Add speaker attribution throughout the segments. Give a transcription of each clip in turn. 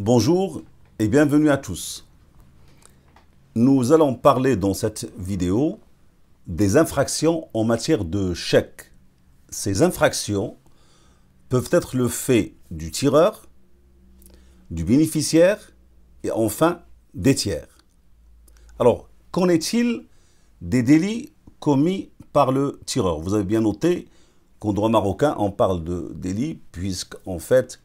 Speaker 1: Bonjour et bienvenue à tous. Nous allons parler dans cette vidéo des infractions en matière de chèque. Ces infractions peuvent être le fait du tireur, du bénéficiaire et enfin des tiers. Alors, qu'en est-il des délits commis par le tireur Vous avez bien noté qu'en droit marocain, on parle de délit puisqu'en fait,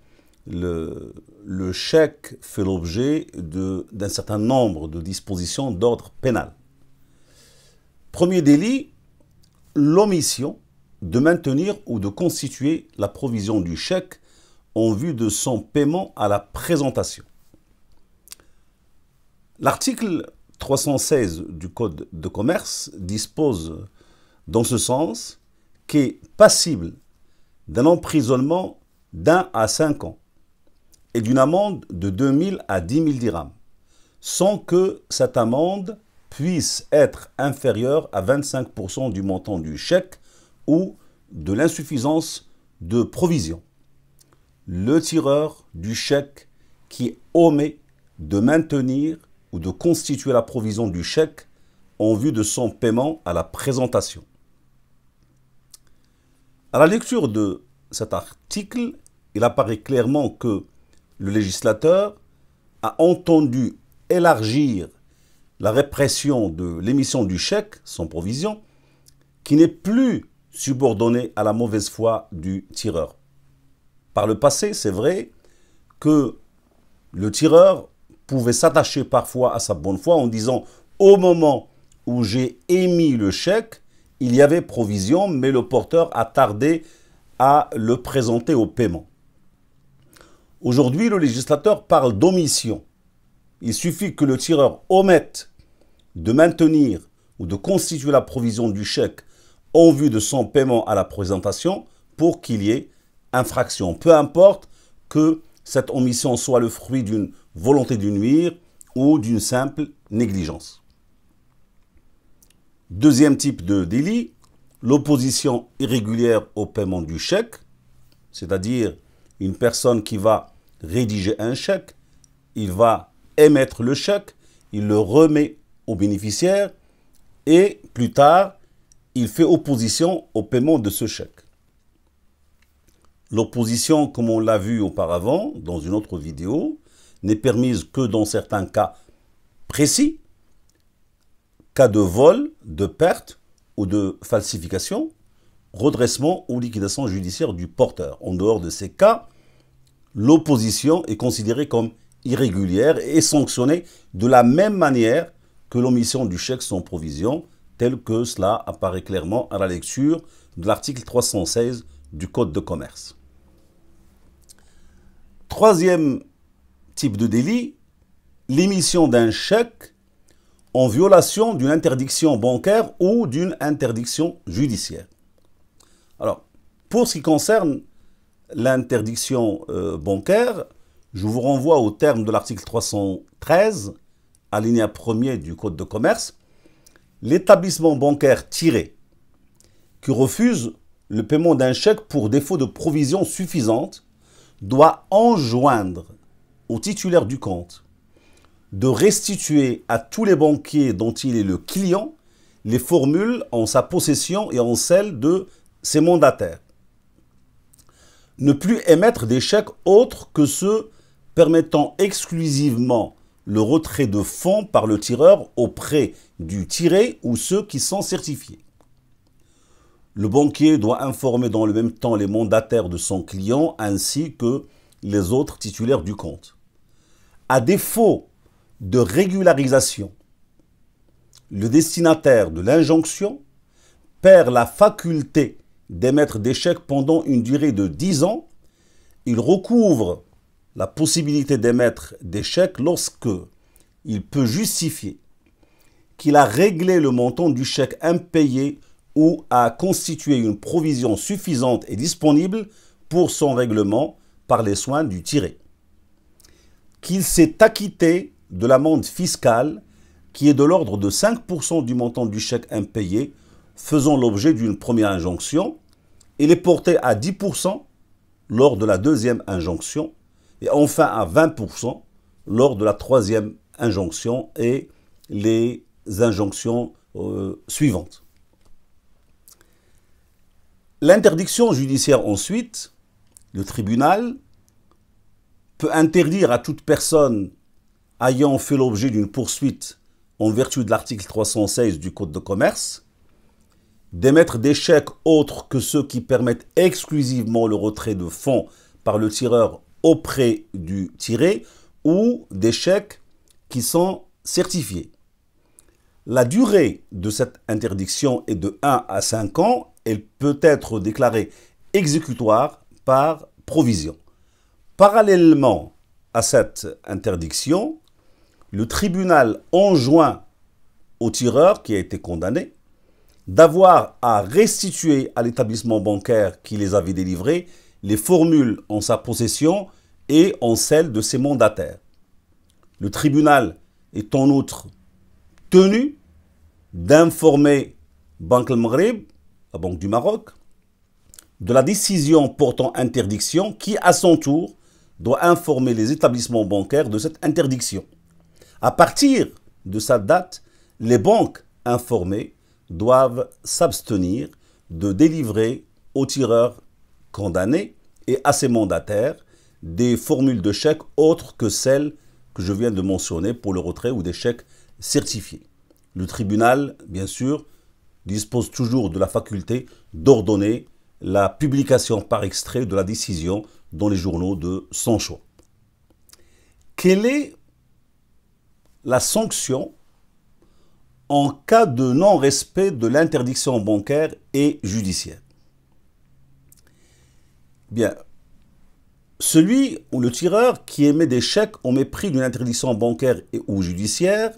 Speaker 1: le, chèque fait l'objet d'un certain nombre de dispositions d'ordre pénal. Premier délit, l'omission de maintenir ou de constituer la provision du chèque en vue de son paiement à la présentation. L'article 316 du Code de commerce dispose dans ce sens qu'est passible d'un emprisonnement d'un à cinq ans et d'une amende de 2000 à 10 000 dirhams, sans que cette amende puisse être inférieure à 25% du montant du chèque ou de l'insuffisance de provision. Le tireur du chèque qui omet de maintenir ou de constituer la provision du chèque en vue de son paiement à la présentation. À la lecture de cet article, il apparaît clairement que le législateur a entendu élargir la répression de l'émission du chèque, sans provision, qui n'est plus subordonnée à la mauvaise foi du tireur. Par le passé, c'est vrai que le tireur pouvait s'attacher parfois à sa bonne foi en disant au moment où j'ai émis le chèque, il y avait provision, mais le porteur a tardé à le présenter au paiement. Aujourd'hui, le législateur parle d'omission. Il suffit que le tireur omette de maintenir ou de constituer la provision du chèque en vue de son paiement à la présentation pour qu'il y ait infraction. Peu importe que cette omission soit le fruit d'une volonté de nuire ou d'une simple négligence. Deuxième type de délit, l'opposition irrégulière au paiement du chèque, c'est-à-dire une personne qui va rédiger un chèque, il va émettre le chèque, il le remet au bénéficiaire et plus tard, il fait opposition au paiement de ce chèque. L'opposition, comme on l'a vu auparavant dans une autre vidéo, n'est permise que dans certains cas précis, cas de vol, de perte ou de falsification, redressement ou liquidation judiciaire du porteur. En dehors de ces cas, l'opposition est considérée comme irrégulière et sanctionnée de la même manière que l'omission du chèque sans provision, tel que cela apparaît clairement à la lecture de l'article 316 du Code de commerce. Troisième type de délit, l'émission d'un chèque en violation d'une interdiction bancaire ou d'une interdiction judiciaire. Alors, pour ce qui concerne l'interdiction euh, bancaire, je vous renvoie au terme de l'article 313, alinéa 1 du Code de commerce, l'établissement bancaire tiré qui refuse le paiement d'un chèque pour défaut de provision suffisante doit enjoindre au titulaire du compte de restituer à tous les banquiers dont il est le client les formules en sa possession et en celles de ses mandataires ne plus émettre des chèques autres que ceux permettant exclusivement le retrait de fonds par le tireur auprès du tiré ou ceux qui sont certifiés. Le banquier doit informer dans le même temps les mandataires de son client ainsi que les autres titulaires du compte. À défaut de régularisation, le destinataire de l'injonction perd la faculté d'émettre des chèques pendant une durée de 10 ans, il recouvre la possibilité d'émettre des chèques lorsque il peut justifier qu'il a réglé le montant du chèque impayé ou a constitué une provision suffisante et disponible pour son règlement par les soins du tiré. Qu'il s'est acquitté de l'amende fiscale qui est de l'ordre de 5% du montant du chèque impayé faisant l'objet d'une première injonction, il est porté à 10% lors de la deuxième injonction, et enfin à 20% lors de la troisième injonction et les injonctions euh, suivantes. L'interdiction judiciaire ensuite, le tribunal peut interdire à toute personne ayant fait l'objet d'une poursuite en vertu de l'article 316 du Code de commerce d'émettre des chèques autres que ceux qui permettent exclusivement le retrait de fonds par le tireur auprès du tiré ou des chèques qui sont certifiés. La durée de cette interdiction est de 1 à 5 ans. Elle peut être déclarée exécutoire par provision. Parallèlement à cette interdiction, le tribunal enjoint au tireur qui a été condamné d'avoir à restituer à l'établissement bancaire qui les avait délivrés les formules en sa possession et en celle de ses mandataires. Le tribunal est en outre tenu d'informer Banque la Banque du Maroc, de la décision portant interdiction qui, à son tour, doit informer les établissements bancaires de cette interdiction. À partir de cette date, les banques informées doivent s'abstenir de délivrer aux tireurs condamnés et à ses mandataires des formules de chèques autres que celles que je viens de mentionner pour le retrait ou des chèques certifiés. Le tribunal, bien sûr, dispose toujours de la faculté d'ordonner la publication par extrait de la décision dans les journaux de son choix. Quelle est la sanction en cas de non-respect de l'interdiction bancaire et judiciaire. Bien, celui ou le tireur qui émet des chèques au mépris d'une interdiction bancaire et, ou judiciaire,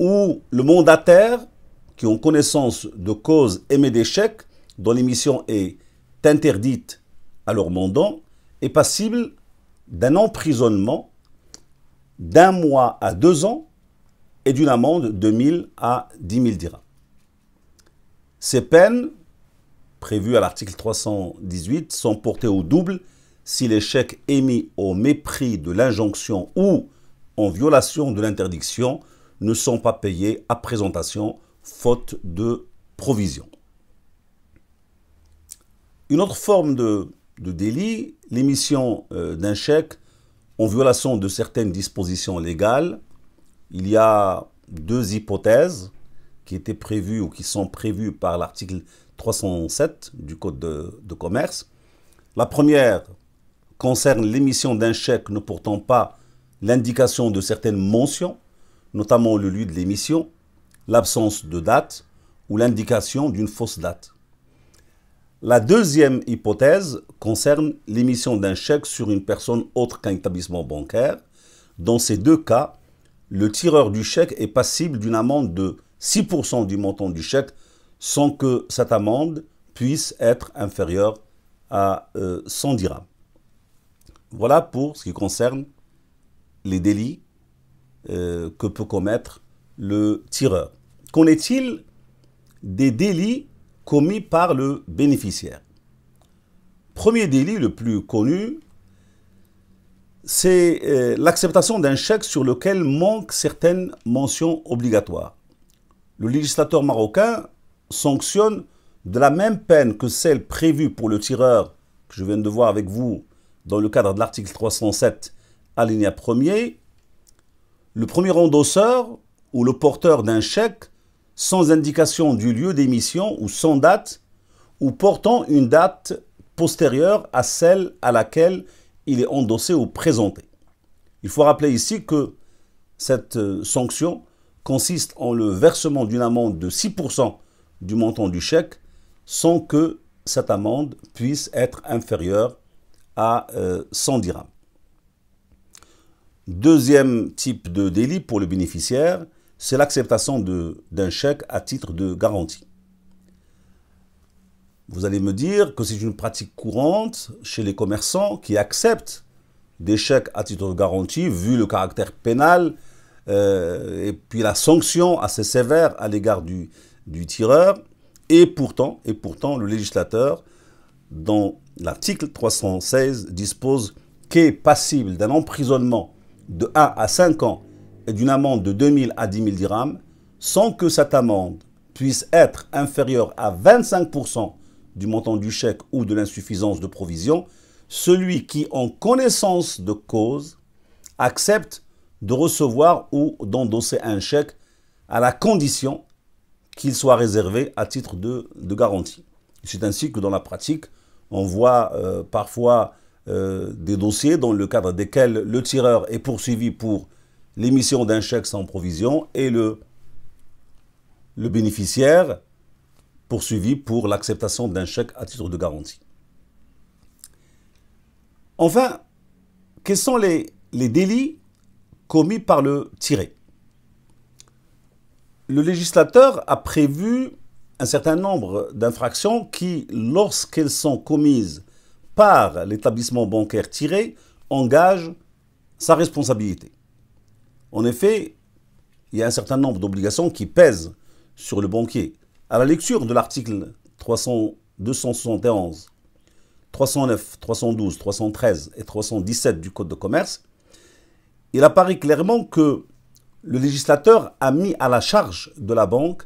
Speaker 1: ou le mandataire qui, en connaissance de cause, émet des chèques dont l'émission est interdite à leur mandant, est passible d'un emprisonnement d'un mois à deux ans et d'une amende de 1 000 à 10 000 dirhams. Ces peines, prévues à l'article 318, sont portées au double si les chèques émis au mépris de l'injonction ou en violation de l'interdiction ne sont pas payés à présentation faute de provision. Une autre forme de, de délit, l'émission euh, d'un chèque en violation de certaines dispositions légales il y a deux hypothèses qui étaient prévues ou qui sont prévues par l'article 307 du Code de, commerce. La première concerne l'émission d'un chèque ne portant pas l'indication de certaines mentions, notamment le lieu de l'émission, l'absence de date ou l'indication d'une fausse date. La deuxième hypothèse concerne l'émission d'un chèque sur une personne autre qu'un établissement bancaire. Dans ces deux cas, le tireur du chèque est passible d'une amende de 6% du montant du chèque sans que cette amende puisse être inférieure à 100 euh, dirhams. Voilà pour ce qui concerne les délits euh, que peut commettre le tireur. Qu'en est-il des délits commis par le bénéficiaire Premier délit le plus connu, c'est euh, l'acceptation d'un chèque sur lequel manquent certaines mentions obligatoires. Le législateur marocain sanctionne de la même peine que celle prévue pour le tireur que je viens de voir avec vous dans le cadre de l'article 307 alinéa 1er, le premier endosseur ou le porteur d'un chèque sans indication du lieu d'émission ou sans date ou portant une date postérieure à celle à laquelle il est endossé ou présenté. Il faut rappeler ici que cette euh, sanction consiste en le versement d'une amende de 6% du montant du chèque sans que cette amende puisse être inférieure à 100 euh, dirhams. Deuxième type de délit pour le bénéficiaire, c'est l'acceptation d'un chèque à titre de garantie. Vous allez me dire que c'est une pratique courante chez les commerçants qui acceptent des chèques à titre de garantie, vu le caractère pénal euh, et puis la sanction assez sévère à l'égard du, tireur. Et pourtant, et pourtant, le législateur, dans l'article 316, dispose qu'est passible d'un emprisonnement de 1 à 5 ans et d'une amende de 2 000 à 10 000 dirhams, sans que cette amende puisse être inférieure à 25 du montant du chèque ou de l'insuffisance de provision, celui qui, en connaissance de cause, accepte de recevoir ou d'endosser un chèque à la condition qu'il soit réservé à titre de, garantie. C'est ainsi que dans la pratique, on voit euh, parfois euh, des dossiers dans le cadre desquels le tireur est poursuivi pour l'émission d'un chèque sans provision et le bénéficiaire poursuivi pour l'acceptation d'un chèque à titre de garantie. Enfin, quels sont les, les délits commis par le tiré Le législateur a prévu un certain nombre d'infractions qui, lorsqu'elles sont commises par l'établissement bancaire tiré, engagent sa responsabilité. En effet, il y a un certain nombre d'obligations qui pèsent sur le banquier. À la lecture de l'article 271, 309, 312, 313 et 317 du Code de commerce, il apparaît clairement que le législateur a mis à la charge de la banque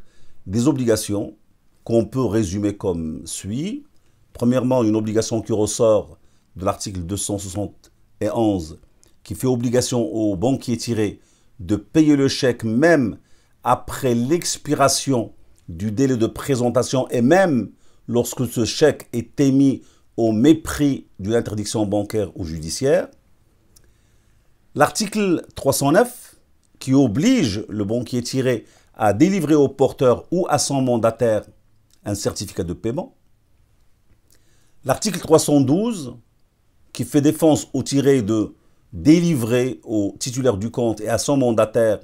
Speaker 1: des obligations qu'on peut résumer comme suit. Premièrement, une obligation qui ressort de l'article 271 qui fait obligation aux banquiers tirés de payer le chèque même après l'expiration du délai de présentation et même lorsque ce chèque est émis au mépris d'une interdiction bancaire ou judiciaire. L'article 309 qui oblige le banquier tiré à délivrer au porteur ou à son mandataire un certificat de paiement. L'article 312 qui fait défense au tiré de délivrer au titulaire du compte et à son mandataire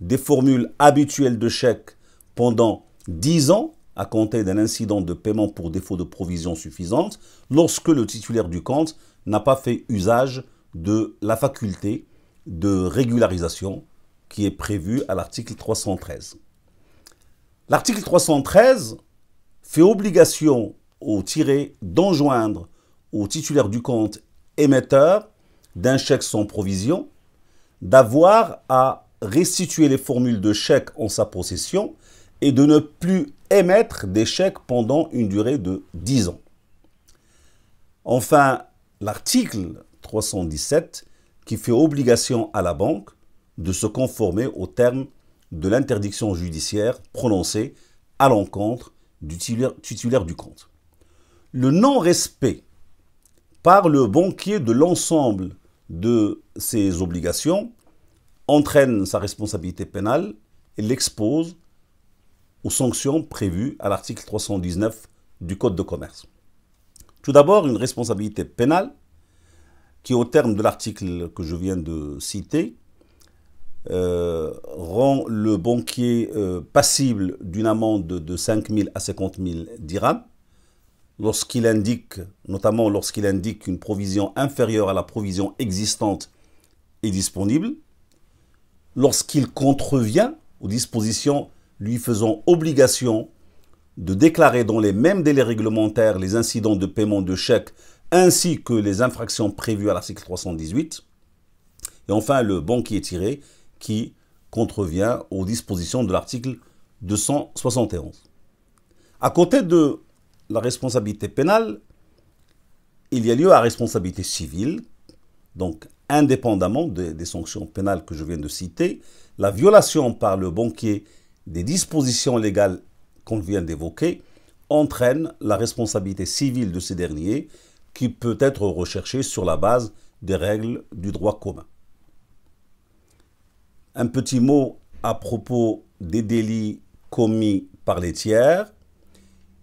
Speaker 1: des formules habituelles de chèque pendant 10 ans à compter d'un incident de paiement pour défaut de provision suffisante lorsque le titulaire du compte n'a pas fait usage de la faculté de régularisation qui est prévue à l'article 313. L'article 313 fait obligation au tiré d'enjoindre au titulaire du compte émetteur d'un chèque sans provision d'avoir à restituer les formules de chèque en sa possession et de ne plus émettre d'échecs pendant une durée de 10 ans. Enfin, l'article 317 qui fait obligation à la banque de se conformer aux termes de l'interdiction judiciaire prononcée à l'encontre du titulaire, du compte. Le non-respect par le banquier de l'ensemble de ses obligations entraîne sa responsabilité pénale et l'expose aux sanctions prévues à l'article 319 du Code de commerce. Tout d'abord, une responsabilité pénale qui, au terme de l'article que je viens de citer, euh, rend le banquier euh, passible d'une amende de 5 000 à 50 000 dirhams lorsqu'il indique, notamment lorsqu'il indique une provision inférieure à la provision existante et disponible, lorsqu'il contrevient aux dispositions lui faisant obligation de déclarer dans les mêmes délais réglementaires les incidents de paiement de chèques ainsi que les infractions prévues à l'article 318. Et enfin, le banquier tiré qui contrevient aux dispositions de l'article 271. À côté de la responsabilité pénale, il y a lieu à responsabilité civile, donc indépendamment des, des sanctions pénales que je viens de citer, la violation par le banquier des dispositions légales qu'on vient d'évoquer entraînent la responsabilité civile de ces derniers qui peut être recherchée sur la base des règles du droit commun. Un petit mot à propos des délits commis par les tiers.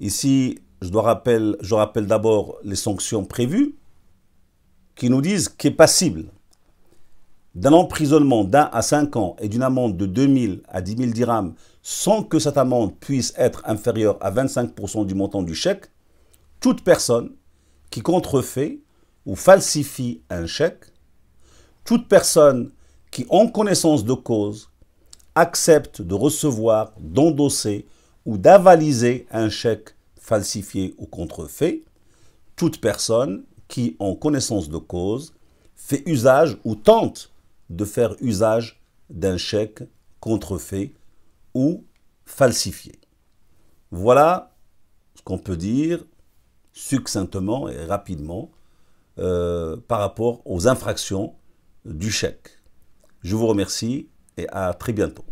Speaker 1: Ici, je, dois rappelle, je rappelle d'abord les sanctions prévues qui nous disent qu'est passible d'un emprisonnement d'un à cinq ans et d'une amende de 2 000 à 10 000 dirhams sans que cette amende puisse être inférieure à 25% du montant du chèque, toute personne qui contrefait ou falsifie un chèque, toute personne qui, en connaissance de cause, accepte de recevoir, d'endosser ou d'avaliser un chèque falsifié ou contrefait, toute personne qui, en connaissance de cause, fait usage ou tente de faire usage d'un chèque contrefait ou falsifié. Voilà ce qu'on peut dire succinctement et rapidement euh, par rapport aux infractions du chèque. Je vous remercie et à très bientôt.